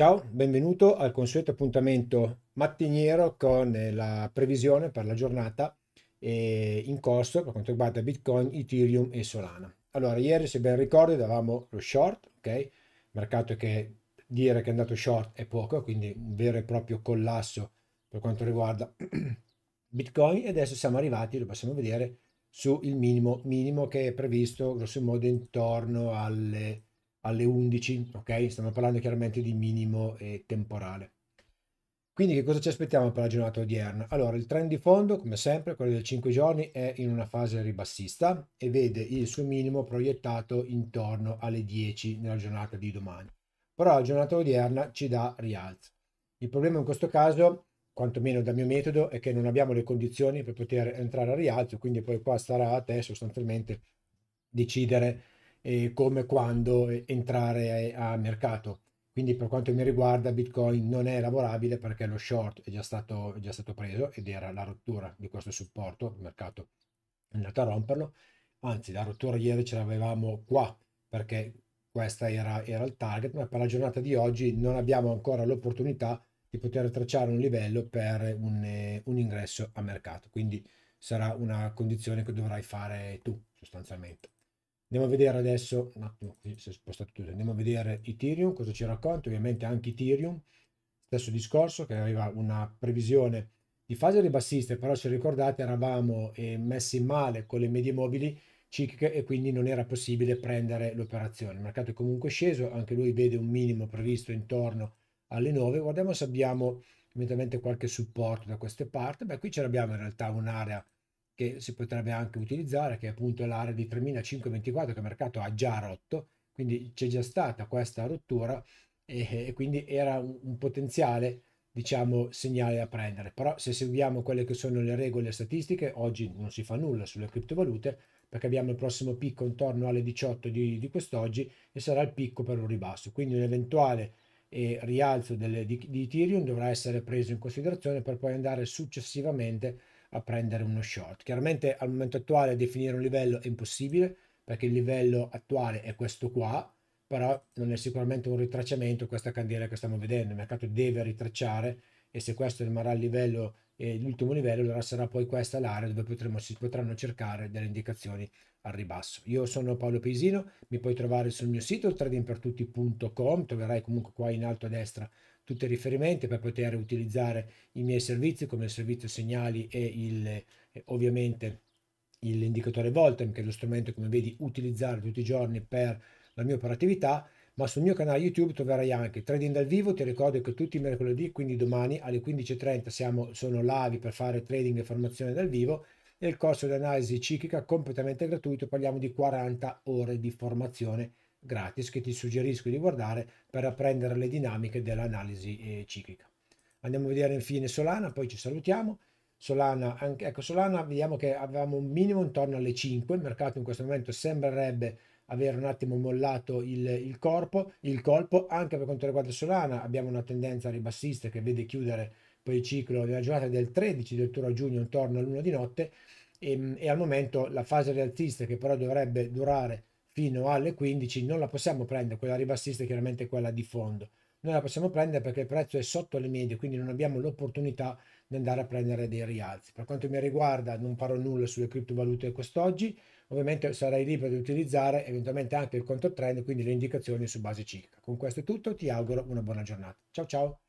Ciao, benvenuto al consueto appuntamento mattiniero con eh, la previsione per la giornata eh, in corso per quanto riguarda Bitcoin, Ethereum e Solana. Allora, ieri se ben ricordo davamo lo short, ok? Mercato che dire che è andato short è poco, quindi un vero e proprio collasso per quanto riguarda Bitcoin e adesso siamo arrivati, lo possiamo vedere, sul minimo, minimo che è previsto grossomodo intorno alle alle 11, ok? Stiamo parlando chiaramente di minimo e temporale. Quindi che cosa ci aspettiamo per la giornata odierna? Allora, il trend di fondo, come sempre, quello dei 5 giorni, è in una fase ribassista e vede il suo minimo proiettato intorno alle 10 nella giornata di domani. Però la giornata odierna ci dà rialzo. Il problema in questo caso, quantomeno dal mio metodo, è che non abbiamo le condizioni per poter entrare a rialzo, quindi poi qua starà a te sostanzialmente decidere e come quando entrare a, a mercato. Quindi per quanto mi riguarda Bitcoin non è lavorabile perché lo short è già stato, è già stato preso ed era la rottura di questo supporto, il mercato è andato a romperlo, anzi la rottura ieri ce l'avevamo qua perché questo era, era, il target, ma per la giornata di oggi non abbiamo ancora l'opportunità di poter tracciare un livello per un, eh, un ingresso a mercato, quindi sarà una condizione che dovrai fare tu sostanzialmente. Andiamo a vedere adesso, un attimo si è spostato tutto, andiamo a vedere Ethereum, cosa ci racconta, ovviamente anche Ethereum, stesso discorso che aveva una previsione di fase ribassista, però se ricordate eravamo eh, messi male con le medie mobili cicliche e quindi non era possibile prendere l'operazione. Il mercato è comunque sceso, anche lui vede un minimo previsto intorno alle 9, guardiamo se abbiamo eventualmente qualche supporto da queste parti, beh qui ce l'abbiamo in realtà un'area che si potrebbe anche utilizzare, che è appunto l'area di 3524 che il mercato ha già rotto, quindi c'è già stata questa rottura e, e quindi era un, un potenziale diciamo segnale da prendere però se seguiamo quelle che sono le regole statistiche oggi non si fa nulla sulle criptovalute perché abbiamo il prossimo picco intorno alle 18 di, di quest'oggi e sarà il picco per un ribasso quindi un eventuale eh, rialzo delle, di, di Ethereum dovrà essere preso in considerazione per poi andare successivamente a prendere uno short. Chiaramente al momento attuale definire un livello è impossibile perché il livello attuale è questo qua, però non è sicuramente un ritracciamento questa candela che stiamo vedendo, il mercato deve ritracciare e se questo rimarrà il livello eh, l'ultimo livello, allora sarà poi questa l'area dove potremo, si potranno cercare delle indicazioni al ribasso. Io sono Paolo Pesino, mi puoi trovare sul mio sito tradingpertutti.com, troverai comunque qua in alto a destra tutti i riferimenti per poter utilizzare i miei servizi come il servizio segnali e il, ovviamente l'indicatore Voltem che è lo strumento come vedi utilizzare tutti i giorni per la mia operatività ma sul mio canale YouTube troverai anche trading dal vivo, ti ricordo che tutti i mercoledì, quindi domani alle 15.30 siamo, sono live per fare trading e formazione dal vivo e il corso di analisi ciclica completamente gratuito, parliamo di 40 ore di formazione gratis che ti suggerisco di guardare per apprendere le dinamiche dell'analisi eh, ciclica. Andiamo a vedere infine Solana, poi ci salutiamo. Solana, anche, ecco, Solana vediamo che avevamo un minimo intorno alle 5, il mercato in questo momento sembrerebbe avere un attimo mollato il, il, corpo, il colpo, anche per quanto riguarda Solana abbiamo una tendenza ribassista che vede chiudere poi il ciclo nella giornata del 13 del turno a giugno intorno all'1 di notte e, ehm, e, al momento la fase rialzista che però dovrebbe durare fino alle 15 non la possiamo prendere, quella ribassista è chiaramente quella di fondo. Noi la possiamo prendere perché il prezzo è sotto le medie, quindi non abbiamo l'opportunità di andare a prendere dei rialzi. Per quanto mi riguarda non farò nulla sulle criptovalute quest'oggi, ovviamente sarai libero di utilizzare eventualmente anche il conto trend, quindi le indicazioni su base ciclica. Con questo è tutto, ti auguro una buona giornata. Ciao ciao!